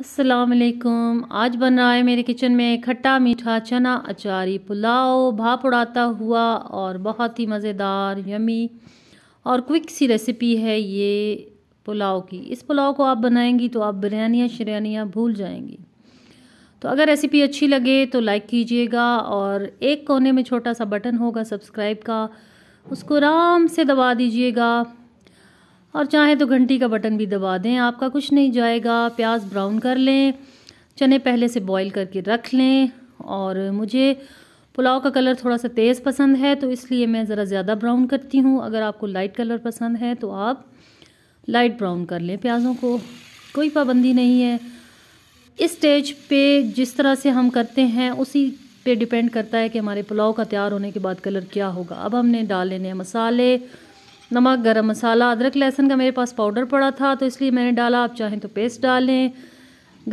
असलकुम आज बन रहा है मेरे किचन में खट्टा मीठा चना अचारी पुलाव भाप उड़ाता हुआ और बहुत ही मज़ेदार यमी और क्विक सी रेसिपी है ये पुलाव की इस पुलाव को आप बनाएंगी तो आप बिरयानियाँ शरियानियाँ भूल जाएंगी तो अगर रेसिपी अच्छी लगे तो लाइक कीजिएगा और एक कोने में छोटा सा बटन होगा सब्सक्राइब का उसको आराम से दबा दीजिएगा और चाहे तो घंटी का बटन भी दबा दें आपका कुछ नहीं जाएगा प्याज ब्राउन कर लें चने पहले से बॉईल करके रख लें और मुझे पुलाव का कलर थोड़ा सा तेज़ पसंद है तो इसलिए मैं ज़रा ज़्यादा ब्राउन करती हूँ अगर आपको लाइट कलर पसंद है तो आप लाइट ब्राउन कर लें प्याज़ों को कोई पाबंदी नहीं है इस स्टेज पे जिस तरह से हम करते हैं उसी पे डिपेंड करता है कि हमारे पुलाव का तैयार होने के बाद कलर क्या होगा अब हमने डाल लेने मसाले नमक गरम मसाला अदरक लहसुन का मेरे पास पाउडर पड़ा था तो इसलिए मैंने डाला आप चाहें तो पेस्ट डालें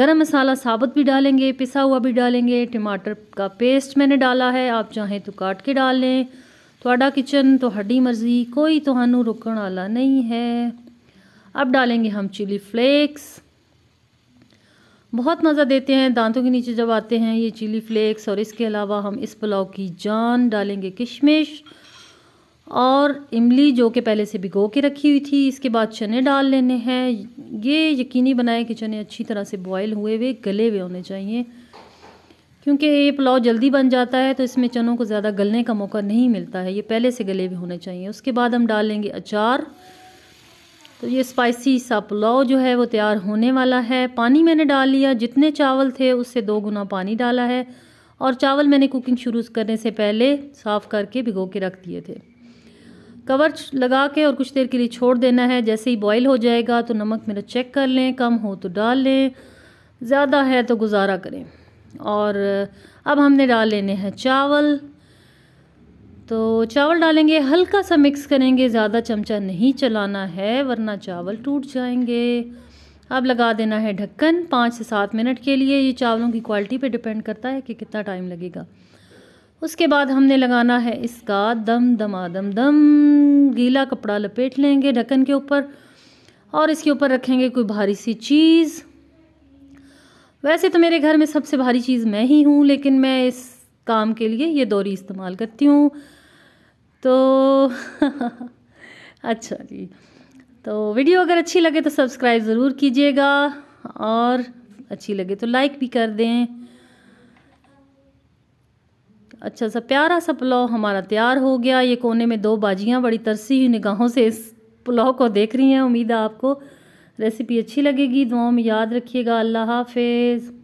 गरम मसाला साबुत भी डालेंगे पिसा हुआ भी डालेंगे टमाटर का पेस्ट मैंने डाला है आप चाहें तो काट के डाल लें किचन ਕਿਚਨ मर्जी कोई तो ਤੁਹਾਨੂੰ रुकने वाला नहीं है अब डालेंगे हम चिली फ्लेक्स बहुत मज़ा देते हैं दांतों के नीचे जब आते हैं ये चिली फ्लेक्स और इसके अलावा हम इस पुलाव की जान डालेंगे किशमिश और इमली जो कि पहले से भिगो के रखी हुई थी इसके बाद चने डाल लेने हैं ये यकीनी बनाएं कि चने अच्छी तरह से बॉयल हुए हुए गले हुए होने चाहिए क्योंकि ये पुलाव जल्दी बन जाता है तो इसमें चनों को ज़्यादा गलने का मौका नहीं मिलता है ये पहले से गले हुए होने चाहिए उसके बाद हम डाल लेंगे अचार तो ये स्पाइसी सा पुलाव जो है वो तैयार होने वाला है पानी मैंने डाल लिया जितने चावल थे उससे दो गुना पानी डाला है और चावल मैंने कुकिंग शुरू करने से पहले साफ़ करके भिगो के रख दिए थे कवर लगा के और कुछ देर के लिए छोड़ देना है जैसे ही बॉईल हो जाएगा तो नमक मेरा चेक कर लें कम हो तो डाल लें ज़्यादा है तो गुजारा करें और अब हमने डाल लेने हैं चावल तो चावल डालेंगे हल्का सा मिक्स करेंगे ज़्यादा चमचा नहीं चलाना है वरना चावल टूट जाएंगे अब लगा देना है ढक्कन पाँच से सात मिनट के लिए ये चावलों की क्वालिटी पे डिपेंड करता है कि कितना टाइम लगेगा उसके बाद हमने लगाना है इसका दम आदम दम गीला कपड़ा लपेट लेंगे ढक्कन के ऊपर और इसके ऊपर रखेंगे कोई भारी सी चीज़ वैसे तो मेरे घर में सबसे भारी चीज़ मैं ही हूँ लेकिन मैं इस काम के लिए ये दोरी इस्तेमाल करती हूँ तो अच्छा जी तो वीडियो अगर अच्छी लगे तो सब्सक्राइब ज़रूर कीजिएगा और अच्छी लगे तो लाइक भी कर दें अच्छा सा प्यारा सा पुलाव हमारा तैयार हो गया ये कोने में दो बाजियाँ बड़ी तरसी हुई निगाहों से इस पुलाव को देख रही हैं उम्मीद है आपको रेसिपी अच्छी लगेगी दुआओं में याद रखिएगा अल्लाह हाफिज़